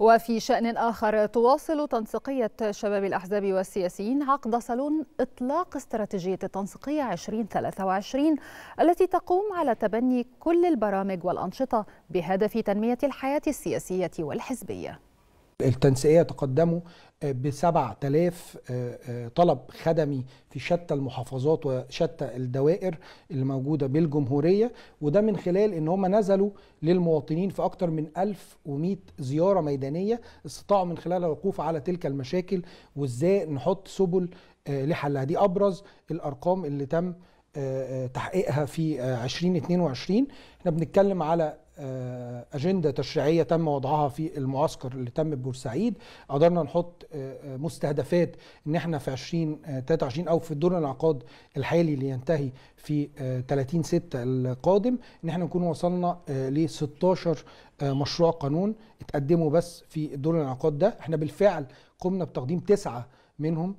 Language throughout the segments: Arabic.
وفي شأن آخر تواصل تنسيقية شباب الأحزاب والسياسيين عقد صالون إطلاق استراتيجية التنسيقية 2023 التي تقوم على تبني كل البرامج والأنشطة بهدف تنمية الحياة السياسية والحزبية التنسيقيه تقدموا آه، ب 7000 آه، آه، طلب خدمي في شتى المحافظات وشتى الدوائر اللي موجوده بالجمهوريه وده من خلال ان هم نزلوا للمواطنين في اكثر من 1100 زياره ميدانيه استطاعوا من خلالها الوقوف على تلك المشاكل وازاي نحط سبل لحلها دي ابرز الارقام اللي تم تحقيقها في 2022 احنا بنتكلم على آه، اجنده تشريعيه تم وضعها في المعسكر اللي تم ببورسعيد قدرنا نحط آه، آه، مستهدفات ان احنا في 2023 او في الدور الانعقاد الحالي اللي ينتهي في 30 6 القادم ان احنا نكون وصلنا ل 16 مشروع قانون اتقدموا بس في الدور الانعقاد ده احنا بالفعل قمنا بتقديم تسعه منهم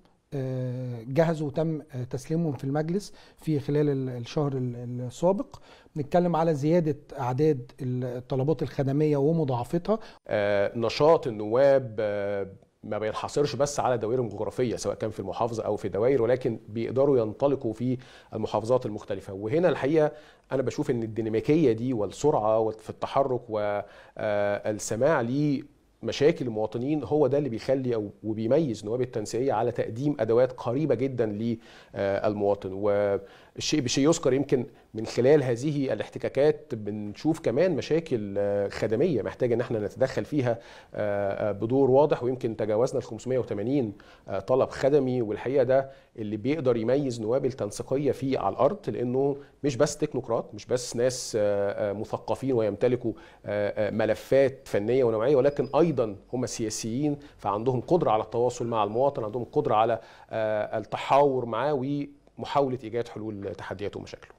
جهزوا وتم تسليمهم في المجلس في خلال الشهر السابق نتكلم على زيادة أعداد الطلبات الخدمية ومضاعفتها آه، نشاط النواب آه، ما بينحصرش بس على دوائرهم الجغرافيه سواء كان في المحافظه او في دوائر ولكن بيقدروا ينطلقوا في المحافظات المختلفه وهنا الحقيقه انا بشوف ان الديناميكيه دي والسرعه في التحرك والسماع آه، ليه مشاكل المواطنين هو ده اللي بيخلي او وبيميز نواب التنسيقيه على تقديم ادوات قريبه جدا للمواطن والشيء بشيء يذكر يمكن من خلال هذه الاحتكاكات بنشوف كمان مشاكل خدميه محتاجه ان احنا نتدخل فيها آه، بدور واضح ويمكن تجاوزنا ال 580 طلب خدمي والحقيقه ده اللي بيقدر يميز نواب التنسيقيه فيه على الارض لانه مش بس تكنوقراط مش بس ناس آه، آه، مثقفين ويمتلكوا ملفات فنيه ونوعيه ولكن ايضا ايضا هم سياسيين فعندهم قدره على التواصل مع المواطن عندهم قدره على آه، التحاور معاه ومحاوله ايجاد حلول تحدياته ومشاكله